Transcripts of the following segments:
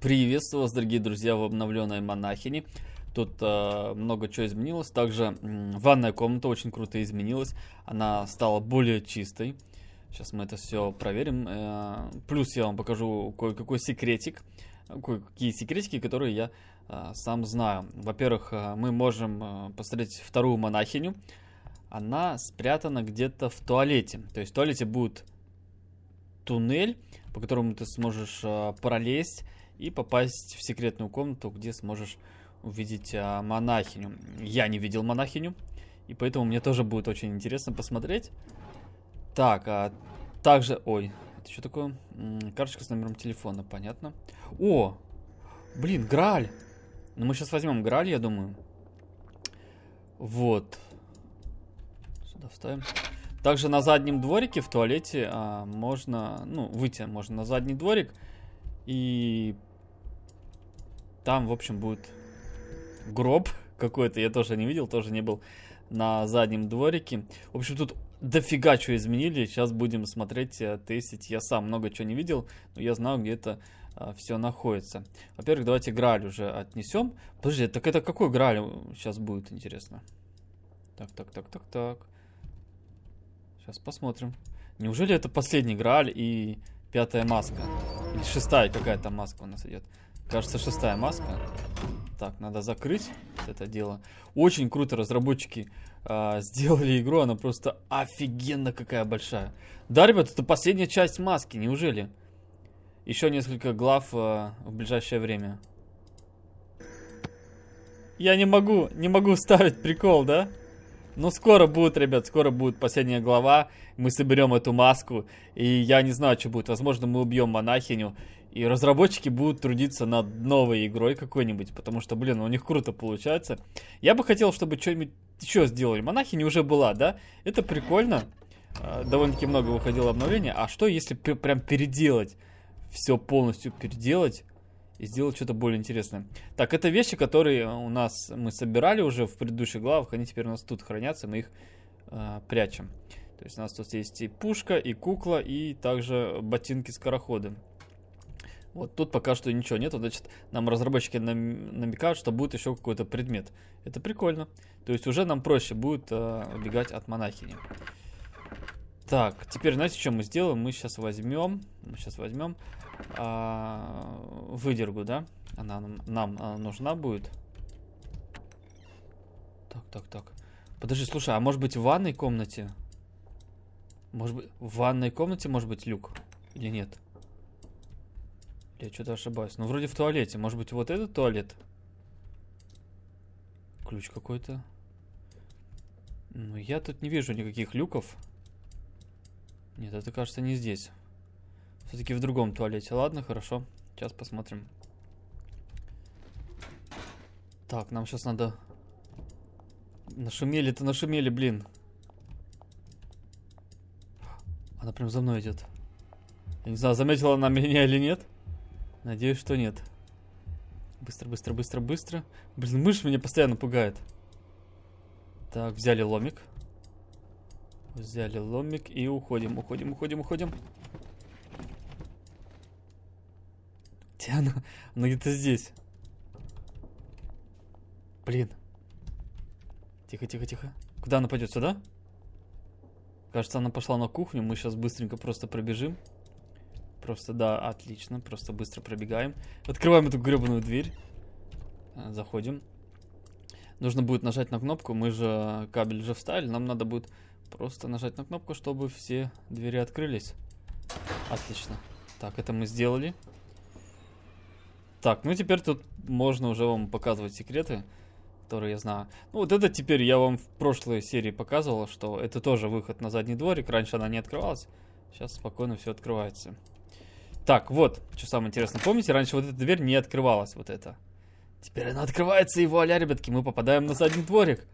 Приветствую вас, дорогие друзья, в обновленной монахине. Тут э, много чего изменилось. Также э, ванная комната очень круто изменилась. Она стала более чистой. Сейчас мы это все проверим. Э, плюс я вам покажу кое-какой секретик. Кое-какие секретики, которые я э, сам знаю. Во-первых, э, мы можем э, посмотреть вторую монахиню. Она спрятана где-то в туалете. То есть в туалете будет туннель, по которому ты сможешь э, пролезть и попасть в секретную комнату, где сможешь увидеть а, монахиню. Я не видел монахиню, и поэтому мне тоже будет очень интересно посмотреть. Так, а также... Ой, это что такое? Карточка с номером телефона, понятно. О! Блин, Грааль! Ну мы сейчас возьмем Грааль, я думаю. Вот. Сюда вставим. Также на заднем дворике в туалете а, можно, ну, выйти можно на задний дворик и там, в общем, будет гроб какой-то, я тоже не видел, тоже не был на заднем дворике. В общем, тут дофига что изменили. Сейчас будем смотреть, э, тестить. Я сам много чего не видел, но я знаю, где это а, э, все находится. Во-первых, давайте Грааль уже отнесем. Подожди, так это какой Грааль сейчас э, будет, интересно? Так, так, так, так, так. Сейчас посмотрим. Неужели это последний Грааль и пятая маска? Или шестая какая-то маска у нас идет? Кажется, шестая маска. Так, надо закрыть это дело. Очень круто разработчики э, сделали игру, она просто офигенно какая большая. Да, ребят, это последняя часть маски, неужели? Еще несколько глав э, в ближайшее время. Я не могу, не могу ставить прикол, да? Но ну, скоро будет, ребят, скоро будет последняя глава. Мы соберем эту маску. И я не знаю, что будет. Возможно, мы убьем монахиню. И разработчики будут трудиться над новой игрой какой-нибудь, потому что, блин, у них круто получается. Я бы хотел, чтобы что-нибудь еще сделали. Монахини уже была, да? Это прикольно. А, довольно-таки много выходило обновления. А что, если прям переделать? Все полностью переделать и сделать что-то более интересное. Так, это вещи, которые у нас мы собирали уже в предыдущих главах. Они теперь у нас тут хранятся, мы их э, прячем. То есть у нас тут есть и пушка, и кукла, и также ботинки-скороходы. Вот тут пока что ничего нету, значит, нам разработчики нам намекают, что будет еще какой-то предмет. Это прикольно. То есть уже нам проще будет э, убегать от монахини. Так, теперь знаете, что мы сделаем? Мы сейчас возьмем, мы сейчас возьмем э, а, выдергу, да? Она нам, нам она э, нужна будет. Так, так, так. Подожди, слушай, а может быть в ванной комнате? Может быть, в ванной комнате может быть люк? Или нет? Я что-то ошибаюсь. Ну, вроде в туалете. Может быть, вот этот туалет? Ключ какой-то. Ну, я тут не вижу никаких люков. Нет, это, кажется, не здесь. Все-таки в другом туалете. Ладно, хорошо. Сейчас посмотрим. Так, нам сейчас надо... Нашумели-то нашумели, блин. Она прям за мной идет. Я не знаю, заметила она меня или нет. Надеюсь, что нет. Быстро, быстро, быстро, быстро. Блин, мышь меня постоянно пугает. Так, взяли ломик. Взяли ломик и уходим, уходим, уходим, уходим. Тяна, Она где-то здесь. Блин. Тихо, тихо, тихо. Куда она пойдет? Сюда? Кажется, она пошла на кухню. Мы сейчас быстренько просто пробежим. Просто, да, отлично. Просто быстро пробегаем. Открываем эту гребаную дверь. Э, заходим. Нужно будет нажать на кнопку. Мы же э, кабель же вставили. Нам надо будет просто нажать на кнопку, чтобы все двери открылись. Отлично. Так, это мы сделали. Так, ну теперь тут можно уже вам показывать секреты, которые я знаю. Ну вот это теперь я вам в прошлой серии показывал, что это тоже выход на задний дворик. Раньше она не открывалась. Сейчас спокойно все открывается. Так, вот, что самое интересное. Помните, раньше вот эта дверь не открывалась, вот эта. Теперь она открывается, и вуаля, ребятки, мы попадаем на задний дворик.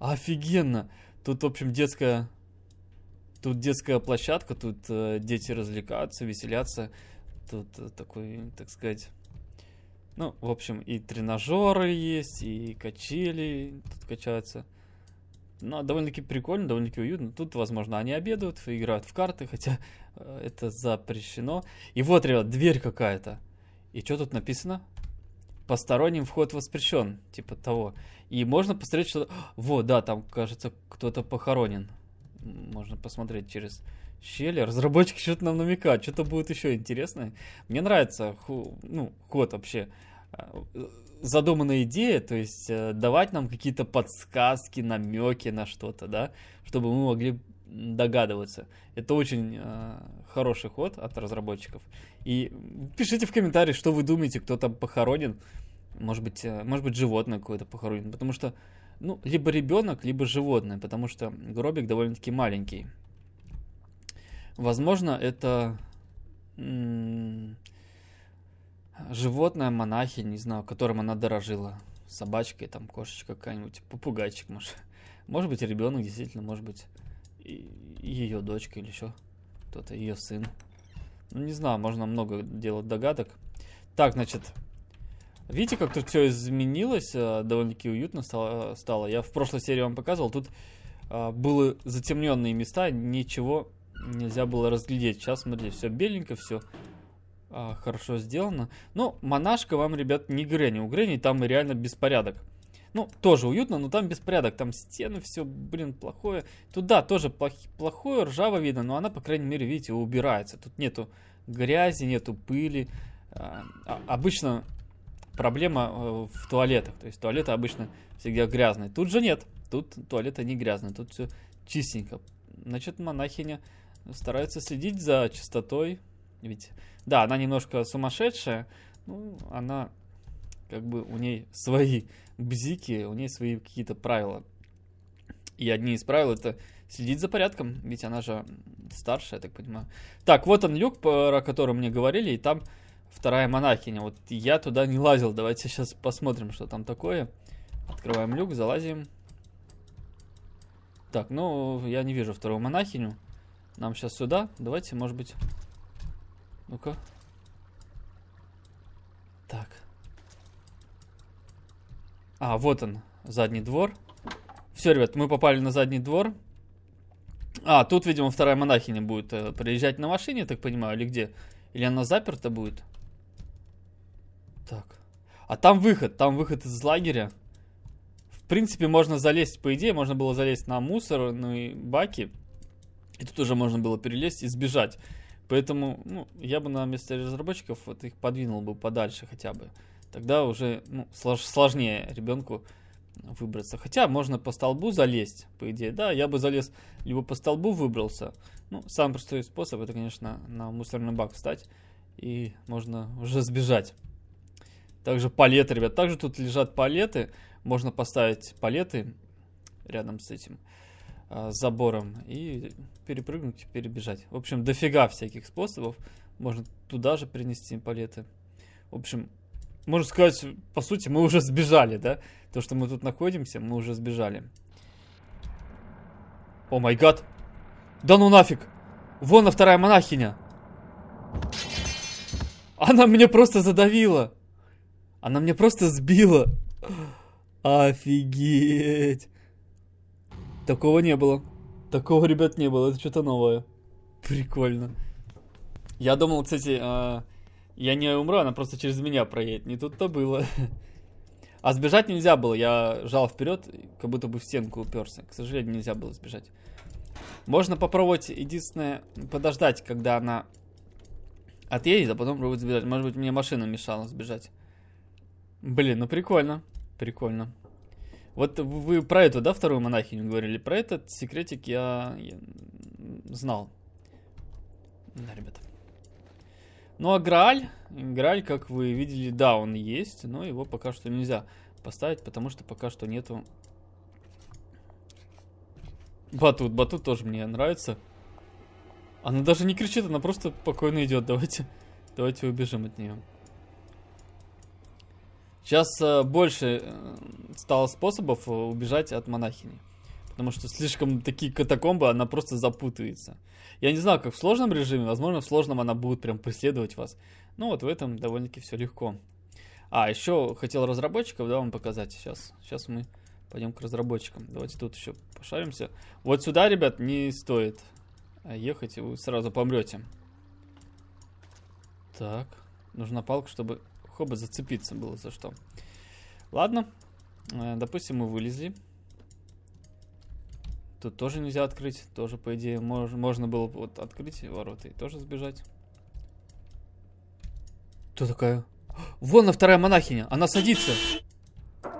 Офигенно. Тут, в общем, детская... Тут детская площадка, тут э, дети развлекаются, веселятся. Тут э, такой, так сказать... Ну, в общем, и тренажеры есть, и качели тут качаются. Ну, а довольно-таки прикольно, довольно-таки уютно. Тут, возможно, они обедают, играют в карты, хотя Э, это запрещено. И вот, ребят, дверь какая-то. И что тут написано? Посторонним вход воспрещен, типа того. И можно посмотреть, что... Вот, да, там, кажется, кто-то похоронен. Можно посмотреть через щели. Разработчики что-то нам намекают, что-то будет еще интересное. Мне нравится ху... ну, ход вообще а, задуманная идея, то есть э, давать нам какие-то подсказки, намеки на что-то, да, чтобы мы могли догадываться. Это очень э, хороший ход от разработчиков. И пишите в комментариях, что вы думаете, кто там похоронен. Может быть, э, может быть животное какое-то похоронено. Потому что, ну, либо ребенок, либо животное. Потому что гробик довольно-таки маленький. Возможно, это животное, монахи, не знаю, которым она дорожила. Собачкой, там, кошечка какая-нибудь, попугайчик, может. Может быть, ребенок, действительно, может быть, ее дочка или еще кто-то, ее сын. Ну, не знаю, можно много делать догадок. Так, значит, видите, как тут все изменилось? Э, довольно-таки уютно стало, стало. Я в прошлой серии вам показывал, тут а, э, были затемненные места, ничего нельзя было разглядеть. Сейчас, смотрите, все беленько, все а, э, хорошо сделано. ну монашка вам, ребят, не Гренни. У Гренни там реально беспорядок. Ну, тоже уютно, но там беспорядок. Там стены, все, блин, плохое. Туда тоже плох... плохое, ржаво видно, но она, по крайней мере, видите, убирается. Тут нету грязи, нету пыли. А, а обычно проблема э, в туалетах. То есть туалеты обычно всегда грязные. Тут же нет. Тут туалеты не грязные. Тут все чистенько. Значит, монахиня старается следить за чистотой. Ведь, да, она немножко сумасшедшая. Ну, она, как бы, у ней свои бзики, у нее свои какие-то правила. И одни из правил это следить за порядком, ведь она же старшая, я так понимаю. Так, вот он люк, про который мне говорили, и там вторая монахиня. Вот я туда не лазил, давайте сейчас посмотрим, что там такое. Открываем люк, залазим. Так, ну, я не вижу вторую монахиню. Нам сейчас сюда. Давайте, может быть... Ну-ка. Так. А, вот он, задний двор. Все, ребят, мы попали на задний двор. А, тут, видимо, вторая монахиня будет э, приезжать на машине, так понимаю, или где? Или она заперта будет? Так. А там выход, там выход из лагеря. В принципе, можно залезть, по идее, можно было залезть на мусорные ну баки. И тут уже можно было перелезть и сбежать. Поэтому ну, я бы на месте разработчиков вот их подвинул бы подальше хотя бы тогда уже ну, слож, сложнее ребенку выбраться. Хотя можно по столбу залезть, по идее. Да, я бы залез, либо по столбу выбрался. Ну, самый простой способ, это, конечно, на мусорный бак встать. И можно уже сбежать. Также палеты, ребят. Также тут лежат палеты. Можно поставить палеты рядом с этим э, забором и перепрыгнуть, перебежать. В общем, дофига всяких способов. Можно туда же принести палеты. В общем, можно сказать, по сути, мы уже сбежали, да? То, что мы тут находимся, мы уже сбежали. О май гад. Да ну нафиг. Вон она вторая монахиня. Она меня просто задавила. Она меня просто сбила. Офигеть. Такого не было. Такого, ребят, не было. Это что-то новое. Прикольно. Я думал, кстати, а, я не умру, она просто через меня проедет. Не тут-то было. А сбежать нельзя было. Я жал вперед, как будто бы в стенку уперся. К сожалению, нельзя было сбежать. Можно попробовать, единственное, подождать, когда она отъедет, а потом пробовать сбежать. Может быть, мне машина мешала сбежать. Блин, ну прикольно. Прикольно. Вот вы про эту, да, вторую монахиню говорили? Про этот секретик я, я знал. Да, ребята. Ну а Грааль, Грааль, как вы видели, да, он есть, но его пока что нельзя поставить, потому что пока что нету... Батут, Батут тоже мне нравится. Она даже не кричит, она просто спокойно идет. Давайте, давайте убежим от нее. Сейчас э, больше э, стало способов э, убежать от монахини потому что слишком такие катакомбы, она просто запутывается. Я не знаю, как в сложном режиме, возможно, в сложном она будет прям преследовать вас. Ну вот в этом довольно-таки все легко. А, еще хотел разработчиков, да, вам показать. Сейчас, сейчас мы пойдем к разработчикам. Давайте тут еще пошаримся. Вот сюда, ребят, не стоит а, ехать, вы сразу помрете. Так, нужна палка, чтобы хоба зацепиться было за что. Ладно, э, допустим, мы вылезли. Тут тоже нельзя открыть. Тоже, по идее, мож можно было вот открыть ворота и тоже сбежать. Кто такая? Вон она, вторая монахиня. Она садится.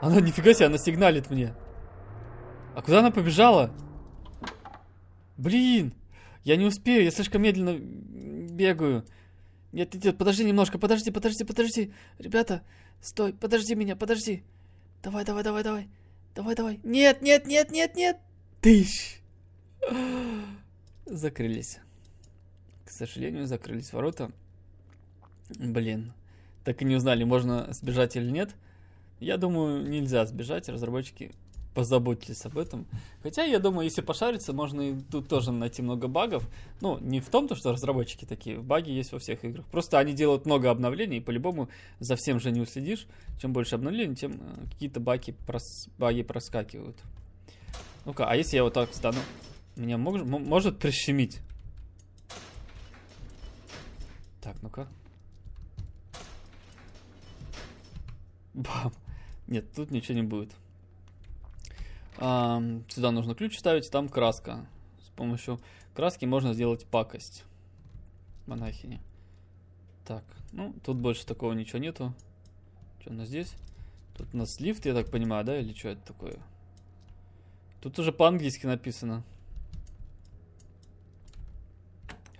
Она, нифига себе, она сигналит мне. А куда она побежала? Блин, я не успею, я слишком медленно бегаю. Нет, нет, подожди немножко, подожди, подожди, подожди. Ребята, стой, подожди меня, подожди. Давай, давай, давай, давай. Давай, давай. Нет, нет, нет, нет, нет тысяч. Закрылись. К сожалению, закрылись ворота. Блин. Так и не узнали, можно сбежать или нет. Я думаю, нельзя сбежать. Разработчики позаботились об этом. Хотя, я думаю, если пошариться, можно и тут тоже найти много багов. Ну, не в том, то, что разработчики такие, баги есть во всех играх. Просто они делают много обновлений, и по-любому за всем же не уследишь. Чем больше обновлений, тем э, какие-то баги, прос... баги проскакивают. Ну-ка, а если я вот так встану? Меня мог, может прищемить? Так, ну-ка. Бам. Нет, тут ничего не будет. А, сюда нужно ключ вставить, там краска. С помощью краски можно сделать пакость. Монахини. Так, ну, тут больше такого ничего нету. Что у нас здесь? Тут у нас лифт, я так понимаю, да? Или что это такое? Тут уже по-английски написано.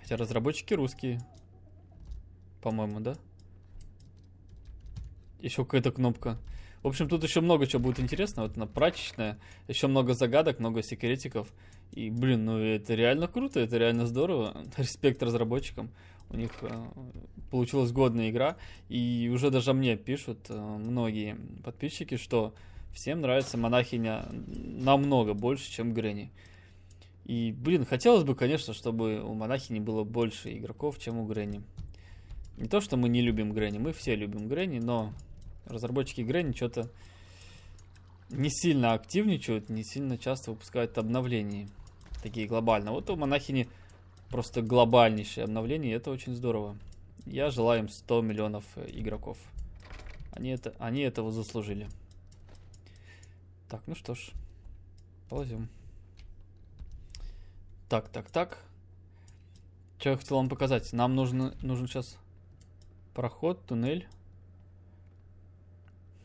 Хотя разработчики русские. По-моему, да? Еще какая-то кнопка. В общем, тут еще много чего будет интересно. Вот она прачечная. Еще много загадок, много секретиков. И, блин, ну это реально круто, это реально здорово. Респект разработчикам. У них э, получилась годная игра. И уже даже мне пишут э, многие подписчики, что Всем нравится монахиня намного больше, чем Гренни. И, блин, хотелось бы, конечно, чтобы у монахини было больше игроков, чем у Гренни. Не то, что мы не любим Гренни, мы все любим Гренни, но разработчики Гренни что-то не сильно активничают, не сильно часто выпускают обновления такие глобально. Вот у монахини просто глобальнейшие обновления, и это очень здорово. Я желаю им 100 миллионов э, игроков. Они, это, они этого заслужили. Так, ну что ж, полазим. Так, так, так. Что я хотел вам показать? Нам нужно, нужен сейчас проход, туннель.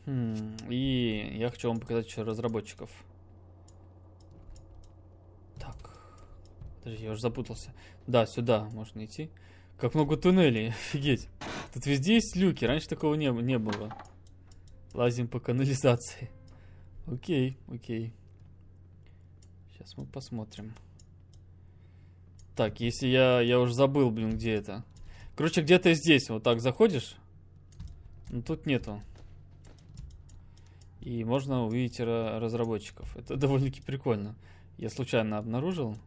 Хм, и я хочу вам показать еще разработчиков. Так. Подожди, я уже запутался. Да, сюда можно идти. Как много туннелей, офигеть. Тут везде есть люки, раньше такого не, не было. Лазим по канализации. Окей, окей. Сейчас мы посмотрим. Так, если я... Я уже забыл, блин, где это. Короче, где-то здесь. Вот так заходишь. Но ну, тут нету. И можно увидеть разработчиков. Это довольно-таки прикольно. Я случайно обнаружил.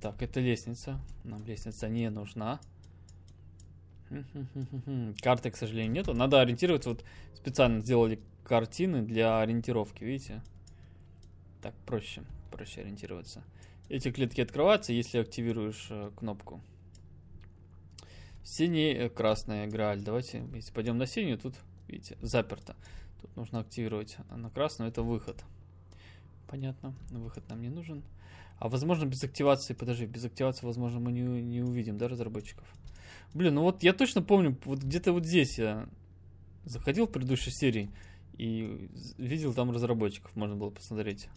Так, это лестница. Нам лестница не нужна. Карты, к сожалению, нету. Надо ориентироваться. Вот специально сделали картины для ориентировки, видите? Так проще, проще ориентироваться. Эти клетки открываются, если активируешь э, кнопку. Синий, э, красная грааль. Давайте, если пойдем на синюю, тут, видите, заперто. Тут нужно активировать. А на красную это выход. Понятно, выход нам не нужен. А возможно без активации, подожди, без активации, возможно, мы не, не увидим, да, разработчиков? Блин, ну вот я точно помню, вот где-то вот здесь я заходил в предыдущей серии. И видел там разработчиков, можно было посмотреть.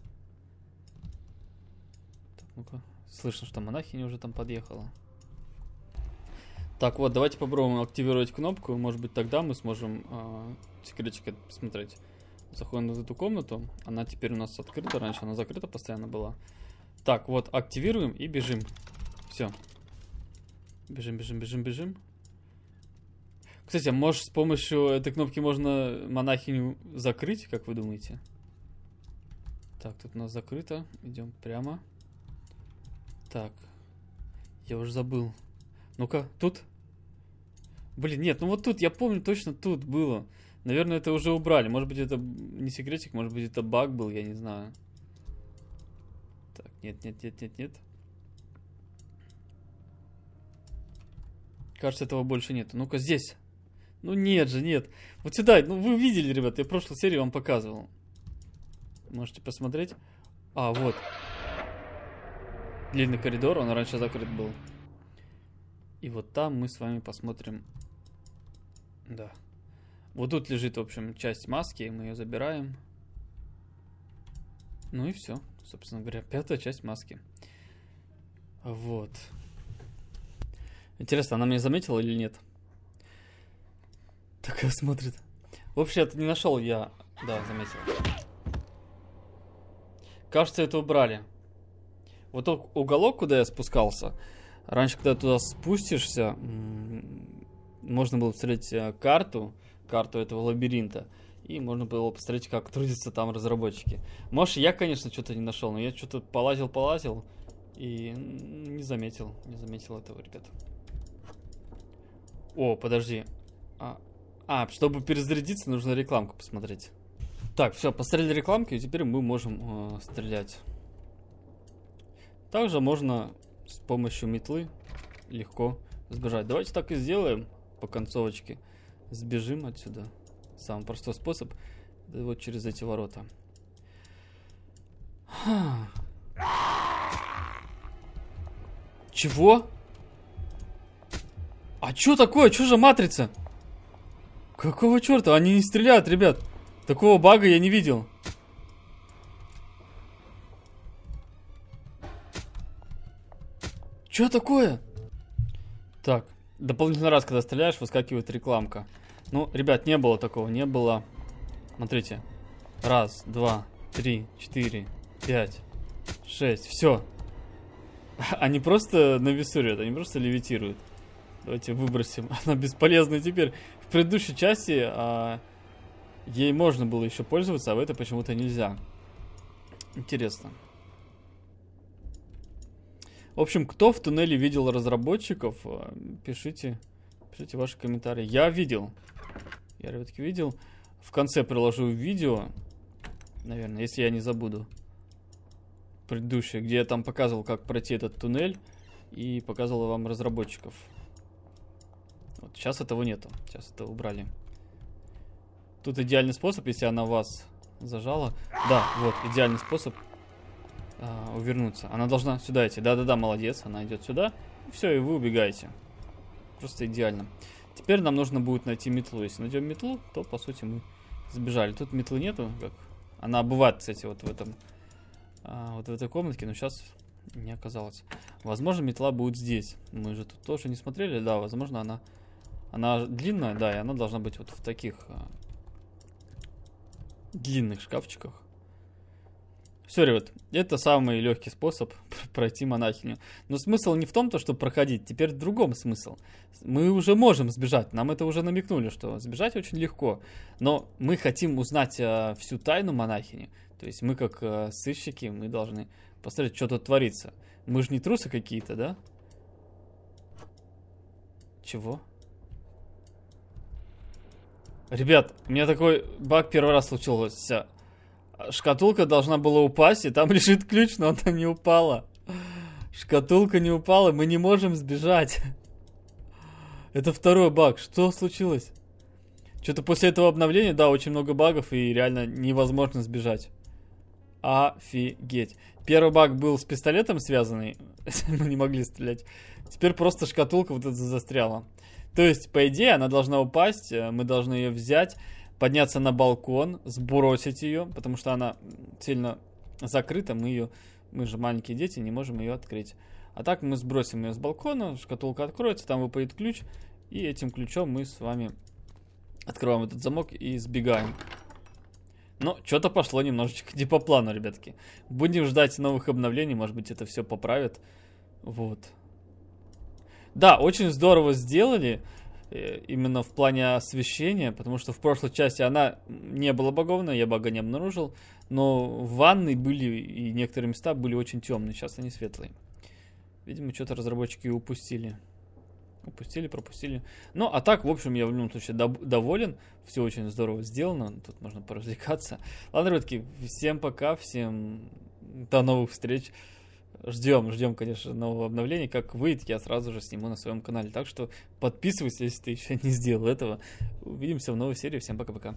Так, ну-ка. Слышно, что монахиня уже там подъехала. Так, вот, давайте попробуем активировать кнопку. Может быть, тогда мы сможем э, а, секретчик это посмотреть. Заходим в эту комнату. Она теперь у нас открыта. Раньше она закрыта постоянно была. Так, вот, активируем и бежим. Все. Бежим, бежим, бежим, бежим. Кстати, а может с помощью этой кнопки можно монахиню закрыть, как вы думаете? Так, тут у нас закрыто. Идем прямо. Так. Я уже забыл. Ну-ка, тут? Блин, нет, ну вот тут, я помню, точно тут было. Наверное, это уже убрали. Может быть, это не секретик, может быть, это баг был, я не знаю. Так, нет, нет, нет, нет, нет. Кажется, этого больше нет. Ну-ка, здесь. Ну нет же, нет. Вот сюда, ну вы видели, ребят, я в прошлой серии вам показывал. Можете посмотреть. А, вот. Длинный коридор, он раньше закрыт был. И вот там мы с вами посмотрим. Да. Вот тут лежит, в общем, часть маски, мы ее забираем. Ну и все, собственно говоря, пятая часть маски. Вот. Интересно, она меня заметила или нет? Такая смотрит. Вообще, это не нашел я. Да, заметил. Кажется, это убрали. Вот тот уголок, куда я спускался. Раньше, когда туда спустишься, можно было посмотреть э, карту, карту этого лабиринта. И можно было посмотреть, как трудятся там разработчики. Может, я, конечно, что-то не нашел, но я что-то полазил-полазил и не заметил, не заметил этого, ребят. О, подожди. А, а, чтобы перезарядиться, нужно рекламку посмотреть. Так, все, посмотрели рекламки, и теперь мы можем э, стрелять. Также можно с помощью метлы легко сбежать. Давайте так и сделаем по концовочке. Сбежим отсюда. Самый простой способ. вот через эти ворота. Чего? А чё такое? Чё же матрица? Какого черта? Они не стреляют, ребят. Такого бага я не видел. Че такое? Так, дополнительный раз, когда стреляешь, выскакивает рекламка. Ну, ребят, не было такого, не было. Смотрите. Раз, два, три, четыре, пять, шесть. Все. Они просто нависуют, они просто левитируют. Давайте выбросим. Она бесполезная теперь. В предыдущей части а, ей можно было еще пользоваться, а в это почему-то нельзя. Интересно. В общем, кто в туннеле видел разработчиков, а, пишите, пишите ваши комментарии. Я видел. Я, ребятки, видел. В конце приложу видео, наверное, если я не забуду. Предыдущее, где я там показывал, как пройти этот туннель и показывал вам разработчиков. Вот, сейчас этого нету. Сейчас это убрали. Тут идеальный способ, если она вас зажала. Да, вот, идеальный способ э, увернуться. Она должна сюда идти. Да-да-да, молодец. Она идет сюда. все, и вы убегаете. Просто идеально. Теперь нам нужно будет найти метлу. Если найдем метлу, то, по сути, мы сбежали. Тут метлы нету. Как... Она бывает, кстати, вот в этом... Э, вот в этой комнатке, но сейчас не оказалось. Возможно, метла будет здесь. Мы же тут тоже не смотрели. Да, возможно, она она длинная, да, и она должна быть вот в таких э, длинных шкафчиках. Все, ребят, это самый легкий способ пройти монахиню. Но смысл не в том, то, чтобы проходить, теперь в другом смысл. Мы уже можем сбежать, нам это уже намекнули, что сбежать очень легко. Но мы хотим узнать э, всю тайну монахини. То есть мы как э, сыщики, мы должны посмотреть, что тут творится. Мы же не трусы какие-то, да? Чего? Ребят, у меня такой баг первый раз случился. Шкатулка должна была упасть, и там лежит ключ, но она не упала. Шкатулка не упала, мы не можем сбежать. Это второй баг. Что случилось? Что-то после этого обновления, да, очень много багов, и реально невозможно сбежать. Офигеть. Первый баг был с пистолетом связанный, мы не могли стрелять. Теперь просто шкатулка вот эта застряла. То есть, по идее, она должна упасть, э, мы должны ее взять, подняться на балкон, сбросить ее, потому что она сильно закрыта, мы ее, мы же маленькие дети, не можем ее открыть. А так мы сбросим ее с балкона, шкатулка откроется, там выпадет ключ, и этим ключом мы с вами открываем этот замок и сбегаем. Но что-то пошло немножечко не по плану, ребятки. Будем ждать новых обновлений, может быть это все поправит. Вот. Да, очень здорово сделали э, именно в плане освещения, потому что в прошлой части она не была боговная, я бога не обнаружил, но в ванной были и некоторые места были очень темные, сейчас они светлые. Видимо, что-то разработчики упустили. Упустили, пропустили. Ну, а так, в общем, я в любом случае доволен. Все очень здорово сделано. Тут можно поразвлекаться. Ладно, ребятки, всем пока, всем до новых встреч. Ждем, ждем, конечно, нового обновления. Как выйдет, я сразу же сниму на своем канале. Так что подписывайся, если ты еще не сделал этого. Увидимся в новой серии. Всем пока-пока.